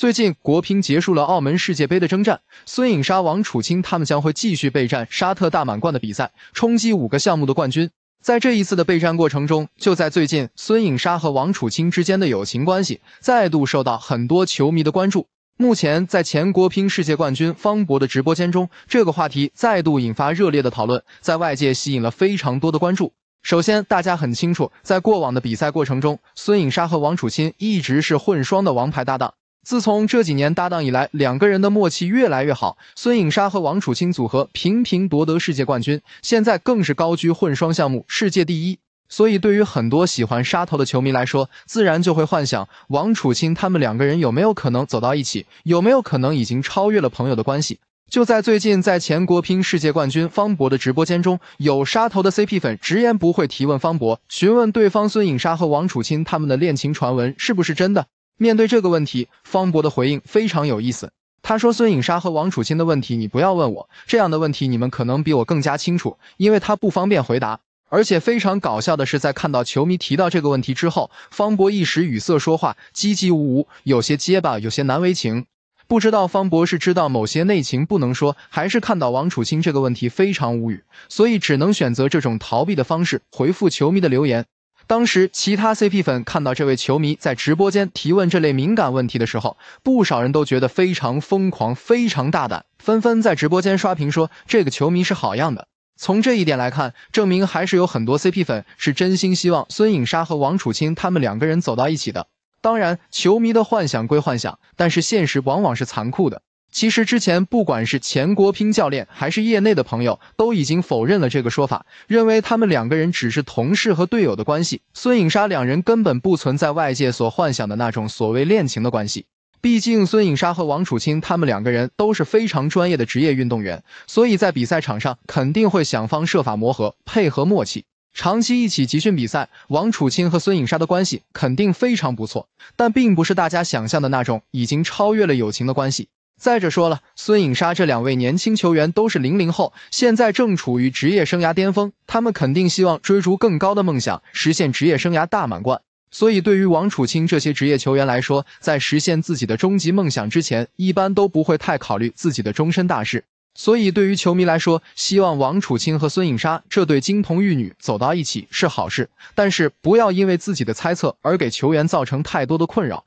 最近国乒结束了澳门世界杯的征战，孙颖莎、王楚钦他们将会继续备战沙特大满贯的比赛，冲击五个项目的冠军。在这一次的备战过程中，就在最近孙颖莎和王楚钦之间的友情关系再度受到很多球迷的关注。目前在前国乒世界冠军方博的直播间中，这个话题再度引发热烈的讨论，在外界吸引了非常多的关注。首先大家很清楚，在过往的比赛过程中，孙颖莎和王楚钦一直是混双的王牌搭档。自从这几年搭档以来，两个人的默契越来越好。孙颖莎和王楚钦组合频频夺得世界冠军，现在更是高居混双项目世界第一。所以，对于很多喜欢“沙头”的球迷来说，自然就会幻想王楚钦他们两个人有没有可能走到一起，有没有可能已经超越了朋友的关系。就在最近，在前国乒世界冠军方博的直播间中，有“沙头”的 CP 粉直言不讳提问方博，询问对方孙颖莎和王楚钦他们的恋情传闻是不是真的。面对这个问题，方博的回应非常有意思。他说：“孙颖莎和王楚钦的问题，你不要问我这样的问题，你们可能比我更加清楚，因为他不方便回答。”而且非常搞笑的是，在看到球迷提到这个问题之后，方博一时语塞，说话唧唧呜呜，有些结巴，有些难为情。不知道方博是知道某些内情不能说，还是看到王楚钦这个问题非常无语，所以只能选择这种逃避的方式回复球迷的留言。当时，其他 CP 粉看到这位球迷在直播间提问这类敏感问题的时候，不少人都觉得非常疯狂、非常大胆，纷纷在直播间刷屏说：“这个球迷是好样的。”从这一点来看，证明还是有很多 CP 粉是真心希望孙颖莎和王楚钦他们两个人走到一起的。当然，球迷的幻想归幻想，但是现实往往是残酷的。其实之前，不管是前国乒教练还是业内的朋友，都已经否认了这个说法，认为他们两个人只是同事和队友的关系。孙颖莎两人根本不存在外界所幻想的那种所谓恋情的关系。毕竟孙颖莎和王楚钦他们两个人都是非常专业的职业运动员，所以在比赛场上肯定会想方设法磨合、配合默契，长期一起集训比赛，王楚钦和孙颖莎的关系肯定非常不错，但并不是大家想象的那种已经超越了友情的关系。再者说了，孙颖莎这两位年轻球员都是零零后，现在正处于职业生涯巅峰，他们肯定希望追逐更高的梦想，实现职业生涯大满贯。所以，对于王楚钦这些职业球员来说，在实现自己的终极梦想之前，一般都不会太考虑自己的终身大事。所以，对于球迷来说，希望王楚钦和孙颖莎这对金童玉女走到一起是好事，但是不要因为自己的猜测而给球员造成太多的困扰。